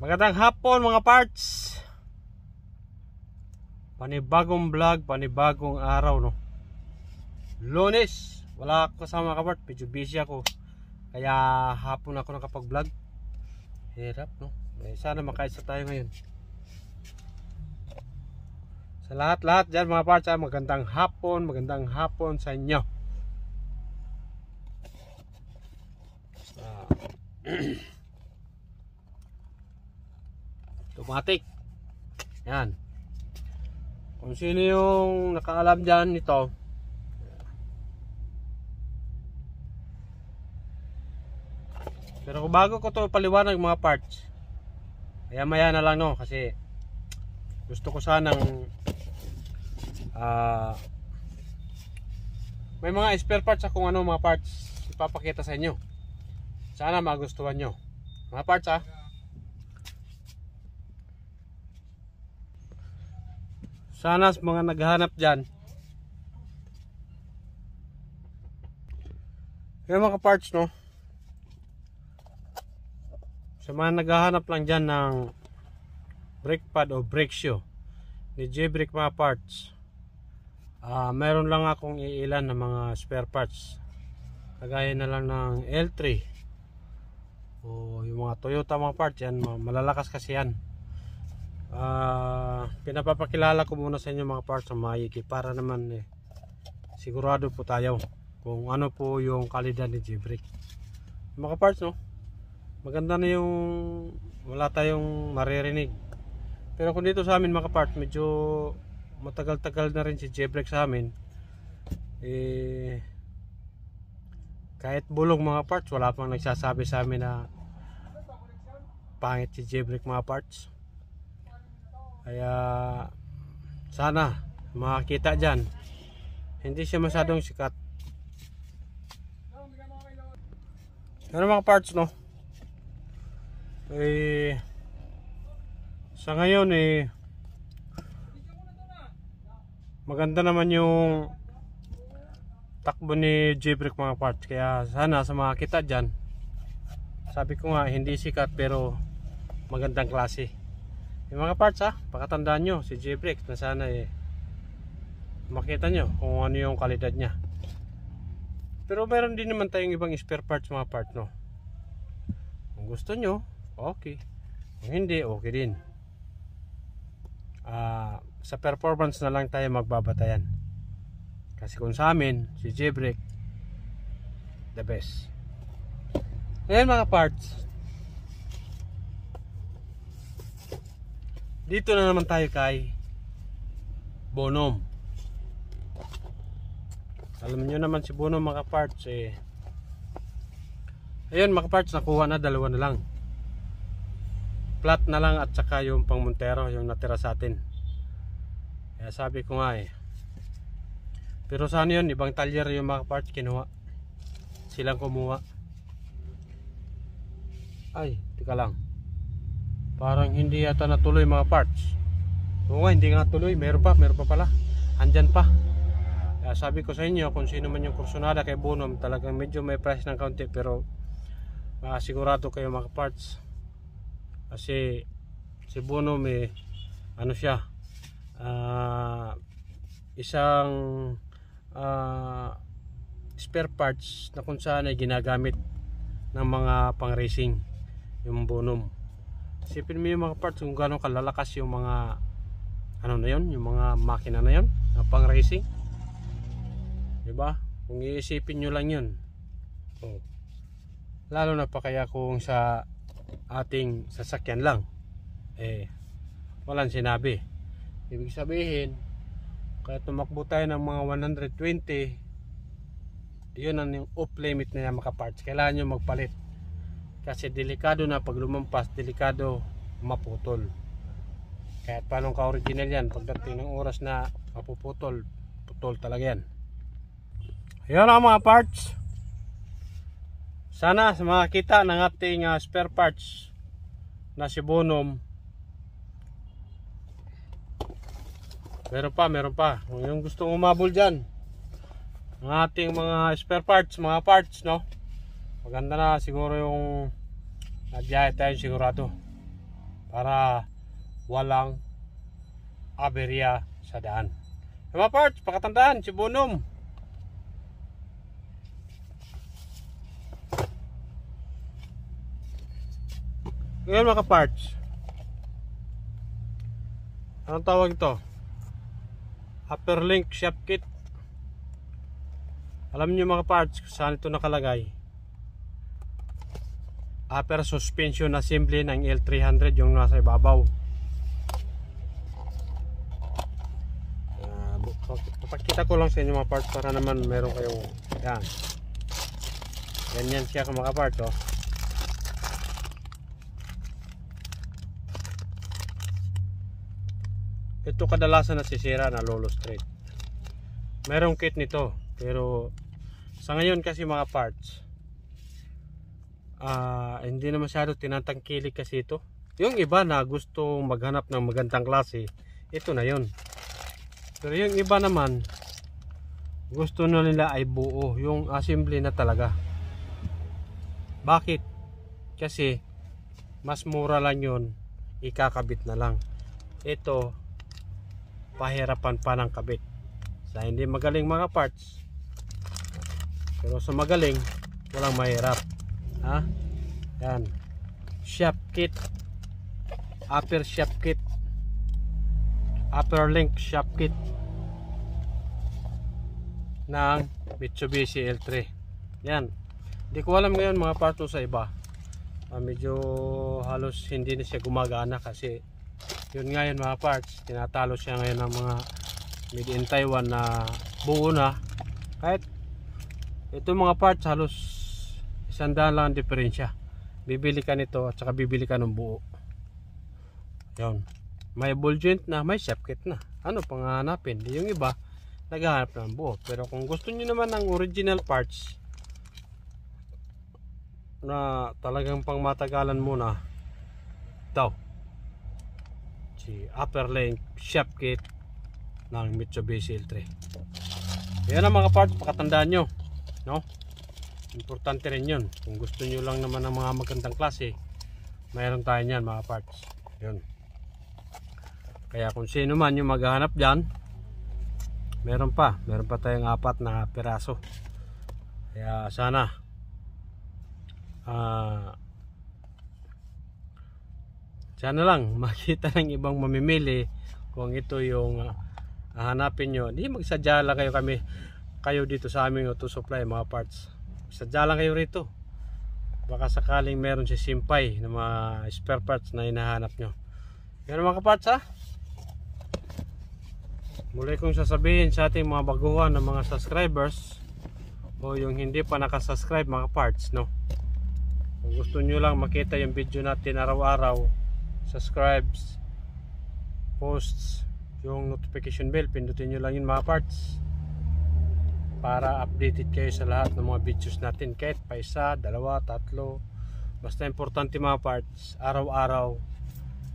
Magandang hapon mga parts Panibagong vlog, panibagong araw no Lunes, wala ako kasama mga parts Medyo busy ako Kaya hapon ako nakapag vlog Hirap no eh, Sana makaisa tayo ngayon Sa lahat-lahat dyan mga parts ah, Magandang hapon, magandang hapon sa inyo Ah automatic yan kung sino yung nakaalam dyan nito pero bago ko to paliwanag mga parts maya maya na lang no kasi gusto ko sanang uh, may mga spare parts akong ano mga parts ipapakita sa inyo sana magustuhan nyo mga parts ah Sana mga naghahanap dyan. Yung mga parts no. Sa mga naghahanap lang dyan ng brake pad o brake shoe ni J-Brake mga parts. Uh, meron lang akong iilan ng mga spare parts. Kagaya na lang ng L3 o yung mga Toyota mga parts yan malalakas kasi yan uh, pinapapakilala ko muna sa inyo mga parts ng Mayiki para naman eh, sigurado po tayo kung ano po yung kalidad ni Jibrick mga parts no maganda na yung wala tayong maririnig pero kung dito sa amin mga parts medyo matagal-tagal na rin si Jibrick sa amin eh kahit bulong mga parts wala pang nagsasabi sa amin na pangit si Jibrick mga parts kaya sana makita dyan hindi siya masadong sikat ano mga parts no eh sa ngayon eh maganda naman yung takbo ni Jbrick mga parts kaya sana sa mga dyan sabi ko nga hindi sikat pero magandang klase yung mga parts ha, pakatandaan nyo si J-Bricks na sana eh, makita nyo kung ano yung kalidad niya. Pero meron din naman tayong ibang spare parts mga parts no. Kung gusto nyo, okay. Kung hindi, okay din. Uh, sa performance na lang tayo magbabatayan. Kasi kung sa amin, si J-Bricks, the best. Ngayon mga parts, dito na naman tayo kay Bonom alam niyo naman si Bonom mga parts eh ayun mga parts nakuha na dalawa na lang flat na lang at saka yung pang Montero yung natira sa atin kaya sabi ko nga eh pero saan yun ibang talyer yung mga parts kinuha silang kumuha ay tika lang Parang hindi yata natuloy mga parts. o nga, hindi nga tuloy Meron pa, meron pa pala. Andyan pa. Kaya sabi ko sa inyo, kung sino man yung kursonada kay Bunom, talagang medyo may price ng kaunti. Pero, makasigurado kayo mga parts. Kasi, si Bunom eh, ano siya, uh, isang uh, spare parts na kung saan ay ginagamit ng mga pang racing yung Bunom Isipin mo yung mga parts kung gaano kalalakas yung mga ano na yun, yung mga makina na yun, na pang racing. 'Di ba? Kung iisipin niyo lang 'yun. Oh. Lalo na pa kaya kung sa ating sasakyan lang. Eh walang sinabi. Ibig sabihin, kaya tumakbo tayo ng mga 120 yun ang yung off limit na yung makaparts kailangan nyo magpalit kasi delikado na pag lumampas delikado maputol kahit paano ka original yan pagdating ng oras na mapuputol putol talaga yan yun ang mga parts sana makakita ng ating uh, spare parts na si Bonum meron pa meron pa yung gustong umabol dyan ang ating mga spare parts mga parts no maganda na siguro yung nagbiyahe tayo sigurado para walang aberya sa daan mga parts pakatandaan sibunom Bunom ngayon mga parts anong tawag ito upper link shaft kit alam niyo mga parts kung saan ito nakalagay upper ah, suspension assembly ng L300 yung nasa ibabaw uh, ah, pakita ko lang sa inyo mga parts para naman meron kayong yan ganyan siya kung parts oh. ito kadalasan nasisira na lolo straight merong kit nito pero sa ngayon kasi mga parts uh, hindi na masyado tinatangkilik kasi ito yung iba na gusto maghanap ng magandang klase ito na yun pero yung iba naman gusto na nila ay buo yung assembly na talaga bakit? kasi mas mura lang yun ikakabit na lang ito pahirapan pa ng kabit sa hindi magaling mga parts pero sa magaling walang mahirap ha yan shaft kit upper shaft kit upper link shaft kit ng Mitsubishi L3 yan hindi ko alam ngayon mga parto sa iba ah, medyo halos hindi na siya gumagana kasi yun nga yun mga parts tinatalo siya ngayon ng mga made in Taiwan na buo na kahit ito mga parts halos Sandaan lang ang diferensya. Bibili ka nito at saka bibili ka ng buo. Yun. May ball joint na, may socket na. Ano pang hanapin? Yung iba, naghahanap ng buo. Pero kung gusto niyo naman ng original parts, na talagang pang matagalan muna, daw. Si upper link shaft kit ng Mitsubishi L3. Yan ang mga parts, pakatandaan nyo. No? importante rin yun kung gusto nyo lang naman ng mga magandang klase mayroon tayo niyan mga parts yun kaya kung sino man yung maghahanap dyan meron pa meron pa tayong apat na piraso kaya sana uh, sana lang makita ng ibang mamimili kung ito yung uh, ah, hanapin nyo hindi magsadya lang kayo kami kayo dito sa aming auto supply mga parts sadya lang kayo rito baka sakaling meron si Simpay ng mga spare parts na hinahanap nyo yan mga kapats ha muli kong sasabihin sa ating mga baguhan ng mga subscribers o yung hindi pa nakasubscribe mga parts no kung gusto nyo lang makita yung video natin araw-araw subscribes posts yung notification bell pindutin nyo lang yun mga parts para updated kayo sa lahat ng mga videos natin kahit pa isa, dalawa, tatlo basta importante mga parts araw-araw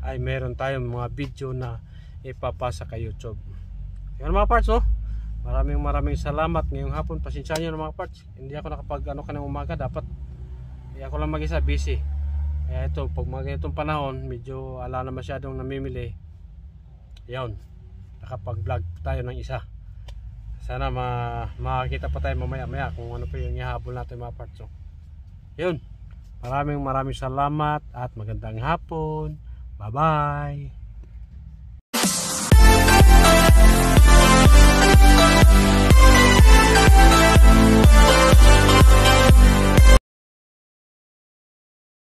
ay meron tayong mga video na ipapasa kay YouTube yun mga parts no oh. maraming maraming salamat ngayong hapon pasensya nyo mga parts hindi ako nakapag ano kanang umaga dapat eh, ako lang mag isa busy kaya ito pag mga ganitong panahon medyo ala na masyadong namimili yun nakapag vlog tayo ng isa sana ma makakita pa tayo mamaya maya kung ano pa yung ihabol natin mga parts so, oh. yun maraming maraming salamat at magandang hapon bye bye